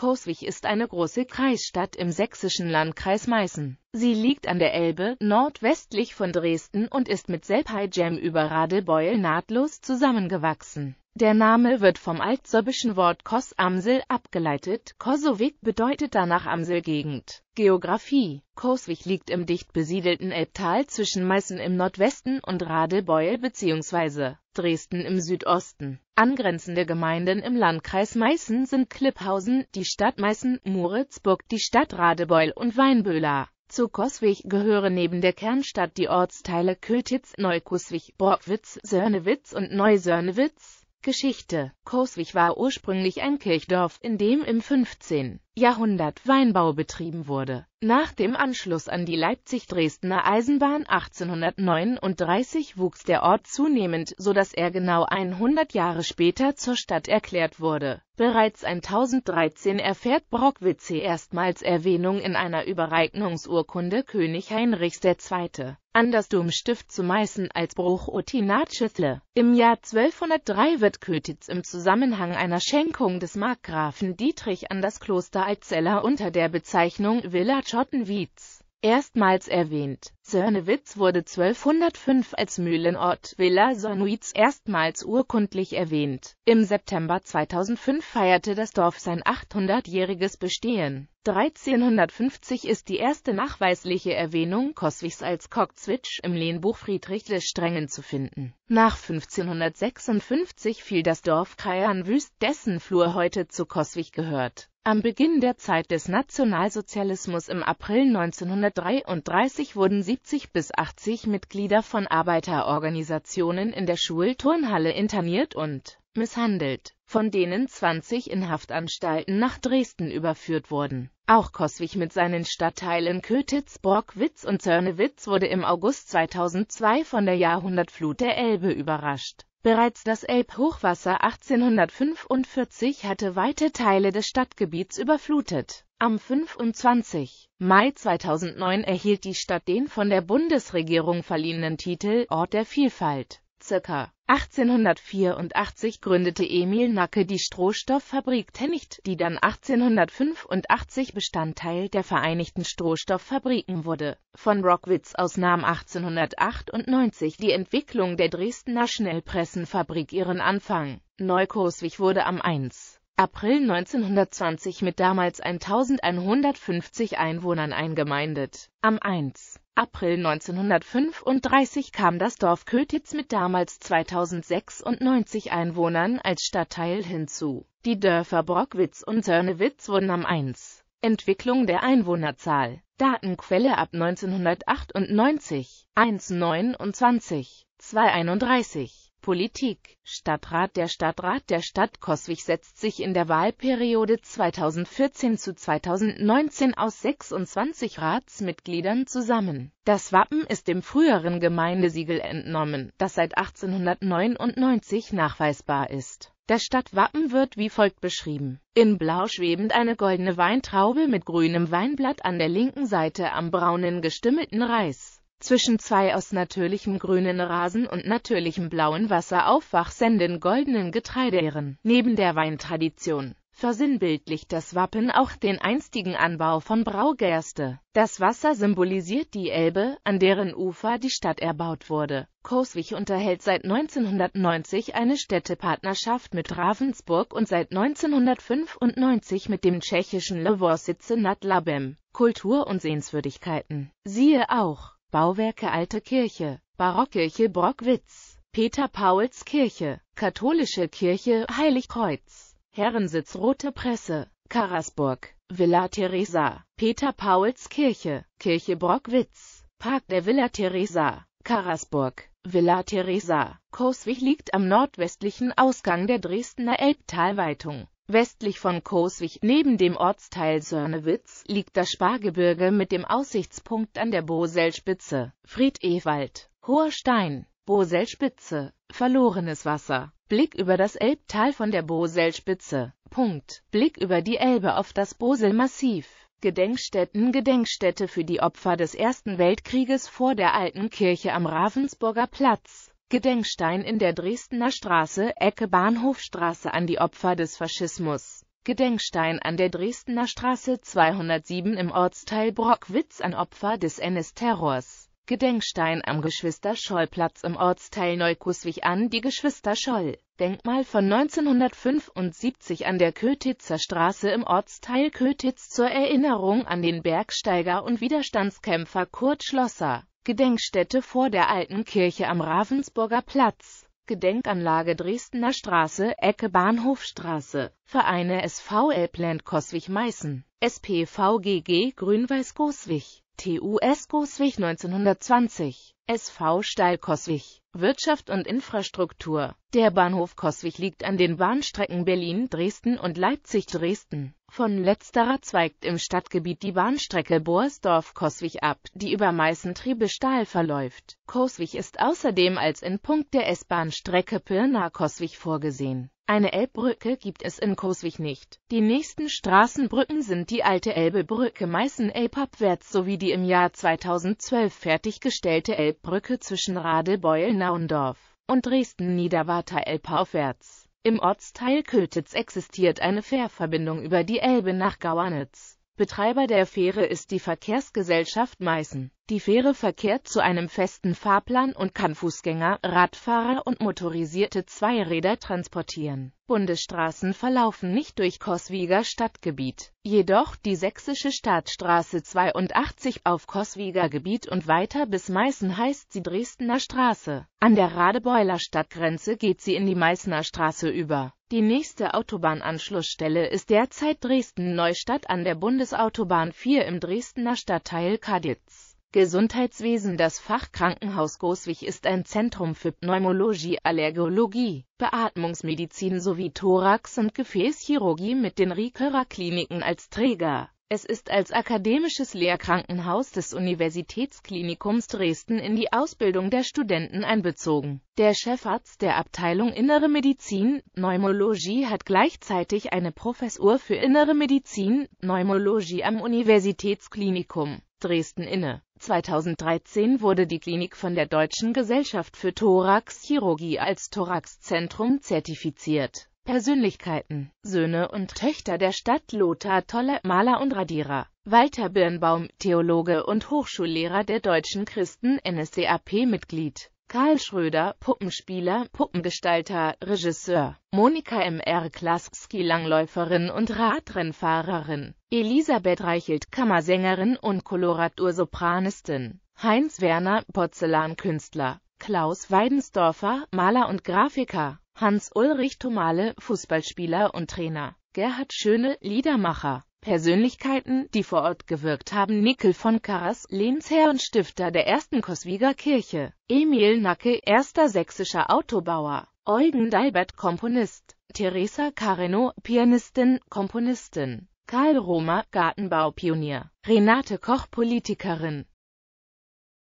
Coswig ist eine große Kreisstadt im sächsischen Landkreis Meißen. Sie liegt an der Elbe, nordwestlich von Dresden und ist mit Selpheim über Radebeul nahtlos zusammengewachsen der Name wird vom altsorbischen Wort Kos Amsel abgeleitet. Kosovik bedeutet danach Amselgegend. Geografie Kosvik liegt im dicht besiedelten Elbtal zwischen Meißen im Nordwesten und Radebeul bzw. Dresden im Südosten. Angrenzende Gemeinden im Landkreis Meißen sind Klipphausen, die Stadt Meißen, Moritzburg, die Stadt Radebeul und Weinböhler. Zu Koswig gehören neben der Kernstadt die Ortsteile Kötitz, Neukuswig, Borkwitz, Sörnewitz und Neusörnewitz. Geschichte Koswig war ursprünglich ein Kirchdorf, in dem im 15. Jahrhundert Weinbau betrieben wurde. Nach dem Anschluss an die Leipzig-Dresdner Eisenbahn 1839 wuchs der Ort zunehmend, so dass er genau 100 Jahre später zur Stadt erklärt wurde. Bereits 1013 erfährt Brockwitze erstmals Erwähnung in einer Übereignungsurkunde König Heinrichs II. Andersdum Stift zu Meißen als Bruch Otinatschüttle. Im Jahr 1203 wird Kötitz im Zusammenhang einer Schenkung des Markgrafen Dietrich an das Kloster Alzeller unter der Bezeichnung Villa Schottenwietz erstmals erwähnt. Sörnewitz wurde 1205 als Mühlenort Villa Sörnwitz erstmals urkundlich erwähnt. Im September 2005 feierte das Dorf sein 800-jähriges Bestehen 1350 ist die erste nachweisliche Erwähnung Coswigs als Cockzwitsch im Lehnbuch Friedrich des Strengen zu finden. Nach 1556 fiel das Dorf Kaiernwüst, dessen Flur heute zu Coswig gehört. Am Beginn der Zeit des Nationalsozialismus im April 1933 wurden 70 bis 80 Mitglieder von Arbeiterorganisationen in der Schulturnhalle interniert und misshandelt von denen 20 in Haftanstalten nach Dresden überführt wurden. Auch Koswig mit seinen Stadtteilen Kötitz, Borkwitz und Zörnewitz wurde im August 2002 von der Jahrhundertflut der Elbe überrascht. Bereits das Elbhochwasser 1845 hatte weite Teile des Stadtgebiets überflutet. Am 25. Mai 2009 erhielt die Stadt den von der Bundesregierung verliehenen Titel Ort der Vielfalt. Circa 1884 gründete Emil Nacke die Strohstofffabrik Tennicht, die dann 1885 Bestandteil der Vereinigten Strohstofffabriken wurde. Von Rockwitz aus nahm 1898 die Entwicklung der Dresdner Schnellpressenfabrik ihren Anfang. Neukoswig wurde am 1. April 1920 mit damals 1150 Einwohnern eingemeindet. Am 1. April 1935 kam das Dorf Kötitz mit damals 2096 Einwohnern als Stadtteil hinzu. Die Dörfer Brockwitz und Sörnewitz wurden am 1. Entwicklung der Einwohnerzahl. Datenquelle ab 1998. 129. 231. Politik Stadtrat Der Stadtrat der Stadt Coswig setzt sich in der Wahlperiode 2014 zu 2019 aus 26 Ratsmitgliedern zusammen. Das Wappen ist dem früheren Gemeindesiegel entnommen, das seit 1899 nachweisbar ist. Das Stadtwappen wird wie folgt beschrieben. In Blau schwebend eine goldene Weintraube mit grünem Weinblatt an der linken Seite am braunen gestümmelten Reis zwischen zwei aus natürlichem grünen Rasen und natürlichem blauen Wasser aufwachsenden goldenen Getreideähren. Neben der Weintradition versinnbildlicht das Wappen auch den einstigen Anbau von Braugerste. Das Wasser symbolisiert die Elbe, an deren Ufer die Stadt erbaut wurde. Coswig unterhält seit 1990 eine Städtepartnerschaft mit Ravensburg und seit 1995 mit dem tschechischen Lvositze nad Labem, Kultur und Sehenswürdigkeiten. Siehe auch Bauwerke Alte Kirche, Barockkirche Brockwitz, Peter Pauls Kirche, Katholische Kirche Heiligkreuz, Herrensitz Rote Presse, Karasburg, Villa Teresa, Peter Pauls Kirche, Kirche Brockwitz, Park der Villa Teresa, Karasburg, Villa Teresa. Koswig liegt am nordwestlichen Ausgang der Dresdner Elbtalweitung. Westlich von Coswig, neben dem Ortsteil Sörnewitz, liegt das Spargebirge mit dem Aussichtspunkt an der Boselspitze. Fried-Ewald, Hoher Stein, Boselspitze, verlorenes Wasser. Blick über das Elbtal von der Boselspitze. Punkt. Blick über die Elbe auf das Boselmassiv. Gedenkstätten Gedenkstätte für die Opfer des Ersten Weltkrieges vor der alten Kirche am Ravensburger Platz. Gedenkstein in der Dresdner Straße, Ecke Bahnhofstraße an die Opfer des Faschismus. Gedenkstein an der Dresdner Straße 207 im Ortsteil Brockwitz an Opfer des NS-Terrors. Gedenkstein am Geschwister-Scholl-Platz im Ortsteil Neukuswig an die Geschwister Scholl. Denkmal von 1975 an der Kötitzer Straße im Ortsteil Kötitz zur Erinnerung an den Bergsteiger und Widerstandskämpfer Kurt Schlosser. Gedenkstätte vor der alten Kirche am Ravensburger Platz. Gedenkanlage Dresdner Straße, Ecke Bahnhofstraße, Vereine SV Elbland Coswig Meißen, SPVGG Grün-Weiß Goswig, TUS Goswig 1920, SV Steil Coswig, Wirtschaft und Infrastruktur. Der Bahnhof Coswig liegt an den Bahnstrecken Berlin-Dresden und Leipzig-Dresden. Von letzterer zweigt im Stadtgebiet die Bahnstrecke boersdorf koswig ab, die über Meißen-Triebestahl verläuft. Koswig ist außerdem als Endpunkt der S-Bahn-Strecke pirna koswig vorgesehen. Eine Elbbrücke gibt es in Koswig nicht. Die nächsten Straßenbrücken sind die alte Elbebrücke Meißen-Elb abwärts sowie die im Jahr 2012 fertiggestellte Elbbrücke zwischen Radebeul-Naundorf und dresden niederwarter elb aufwärts. Im Ortsteil Kötitz existiert eine Fährverbindung über die Elbe nach Gauernitz Betreiber der Fähre ist die Verkehrsgesellschaft Meißen. Die Fähre verkehrt zu einem festen Fahrplan und kann Fußgänger, Radfahrer und motorisierte Zweiräder transportieren. Bundesstraßen verlaufen nicht durch Coswiger Stadtgebiet, jedoch die sächsische Staatsstraße 82 auf Coswiger Gebiet und weiter bis Meißen heißt sie Dresdner Straße. An der Radebeuler Stadtgrenze geht sie in die Meißner Straße über die nächste Autobahnanschlussstelle ist derzeit Dresden-Neustadt an der Bundesautobahn 4 im Dresdner Stadtteil Kaditz. Gesundheitswesen Das Fachkrankenhaus Goswig ist ein Zentrum für Pneumologie, Allergologie, Beatmungsmedizin sowie Thorax- und Gefäßchirurgie mit den Rikera-Kliniken als Träger. Es ist als akademisches Lehrkrankenhaus des Universitätsklinikums Dresden in die Ausbildung der Studenten einbezogen. Der Chefarzt der Abteilung Innere Medizin, Pneumologie hat gleichzeitig eine Professur für Innere Medizin, Pneumologie am Universitätsklinikum Dresden inne. 2013 wurde die Klinik von der Deutschen Gesellschaft für Thoraxchirurgie als Thoraxzentrum zertifiziert Persönlichkeiten, Söhne und Töchter der Stadt Lothar Tolle, Maler und Radierer. Walter Birnbaum, Theologe und Hochschullehrer der deutschen Christen, NSDAP-Mitglied. Karl Schröder, Puppenspieler, Puppengestalter, Regisseur. Monika M.R. Klass, Langläuferin und Radrennfahrerin. Elisabeth Reichelt, Kammersängerin und Koloratursopranistin. Heinz Werner, Porzellankünstler. Klaus Weidensdorfer, Maler und Grafiker, Hans-Ulrich Thomale, Fußballspieler und Trainer, Gerhard Schöne, Liedermacher, Persönlichkeiten, die vor Ort gewirkt haben, Nickel von Karas, Lehnsherr und Stifter der ersten Koswiger Kirche, Emil Nacke, erster sächsischer Autobauer, Eugen Dalbert, Komponist, Theresa Carreno, Pianistin, Komponistin, Karl Romer, Gartenbaupionier, Renate Koch, Politikerin,